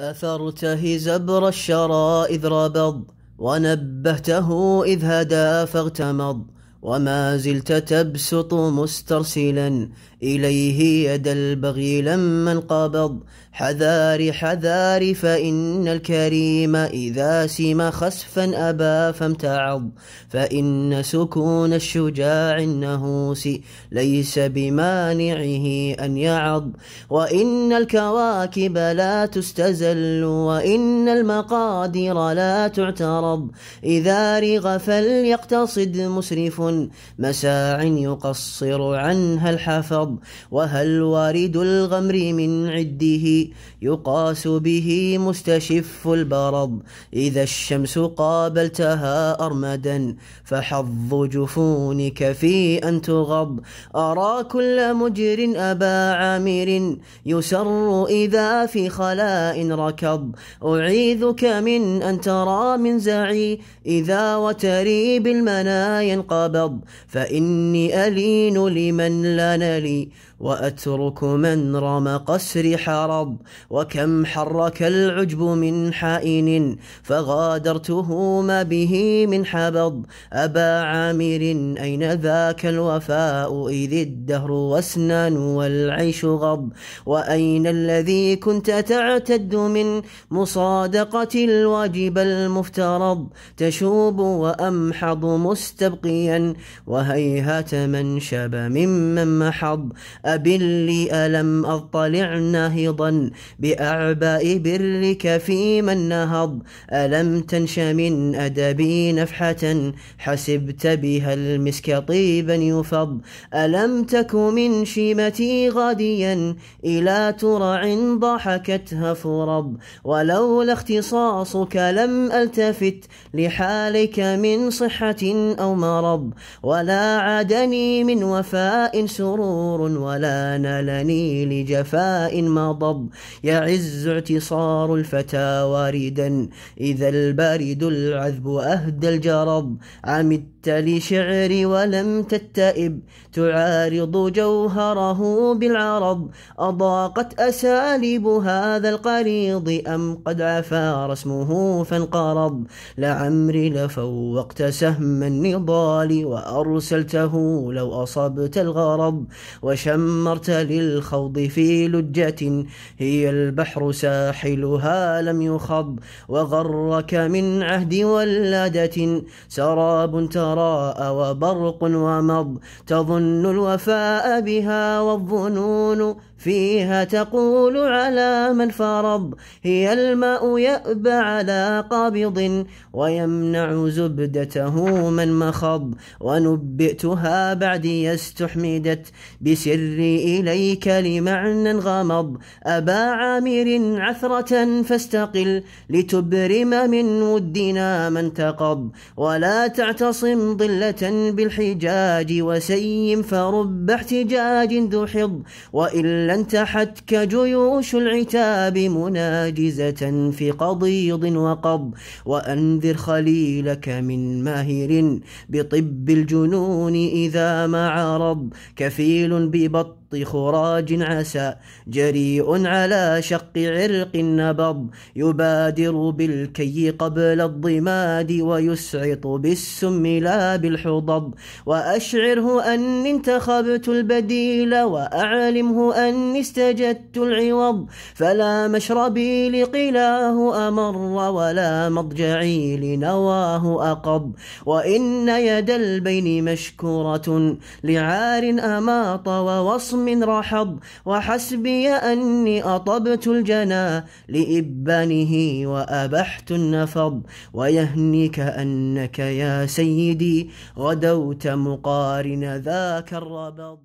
أثرته زبر الشرى إذ ربض ونبهته إذ هدى فاغتمض وما زلت تبسط مسترسلا إليه يد البغي لما انقبض حذاري حذاري فإن الكريم إذا سم خسفا أبى فامتعض فإن سكون الشجاع النهوس ليس بمانعه أن يعض وإن الكواكب لا تستزل وإن المقادير لا تعترض إذا رغ فليقتصد مسرف مساع يقصر عنها الحفظ وهل وارد الغمر من عده يقاس به مستشف البرض إذا الشمس قابلتها أرمدا فحظ جفونك في أن تغض أرى كل مجر أبا عامر يسر إذا في خلاء ركض أعيذك من أن ترى من زعي إذا وتري بالمنايا انقبض الأرض فإني ألين لمن لَنَلِي لي وأترك من رمى قسر حرب وكم حرك العجب من حائن فغادرته ما به من حبض أبا عامر أين ذاك الوفاء إذ الدهر واسنان والعيش غض وأين الذي كنت تعتد من مصادقة الواجب المفترض تشوب وأمحض مستبقيا وهيهات من شب ممن محض أبلي ألم أطلع نهضا بأعباء برك من نهض ألم تنش من أدبي نفحة حسبت بها المسك طيبا يفض ألم تك من شيمتي غاديا إلى ترع ضحكتها فرض ولولا اختصاصك لم ألتفت لحالك من صحة أو مرض ولا عدني من وفاء سرور ولا ولا نلني لجفاء مضب يعز اعتصار الفتى واردا إذا البارد العذب أهدى الجرب عمدت لشعري ولم تتئب تعارض جوهره بالعرض أضاقت أساليب هذا القريض أم قد عفا رسمه فانقرض لعمري لفوقت سهم النضال وأرسلته لو أصبت الغرض وشم عمرت للخوض في لجة هي البحر ساحلها لم يخض وغرك من عهد ولادة سراب تراءى وبرق ومض تظن الوفاء بها والظنون فيها تقول على من فرض هي الماء يأبى على قابض ويمنع زبدته من مخض ونبئتها بعد يستحمدت بسر إليك لمعنى غمض أبا عامر عثرة فاستقل لتبرم من ودنا من تقض ولا تعتصم ضلة بالحجاج وسيم فرب احتجاج ذو حض وإلا انتحتك جيوش العتاب مناجزة في قضيض وقض وأنذر خليلك من ماهر بطب الجنون إذا ما عرض كفيل ببطن خط خراج عسى جريء على شق عرق نبض يبادر بالكي قبل الضماد ويسعط بالسم لا بالحضض وأشعره أني انتخبت البديل وأعلمه أني استجدت العوض فلا مشربي لقلاه أمر ولا مضجعي لنواه أقض وإن يد البين مشكورة لعار أماط ووضع خصم رحض وحسبي أني أطبت الجنا لإبانه وأبحت النفض ويهنيك أنك يا سيدي غدوت مقارن ذاك الربض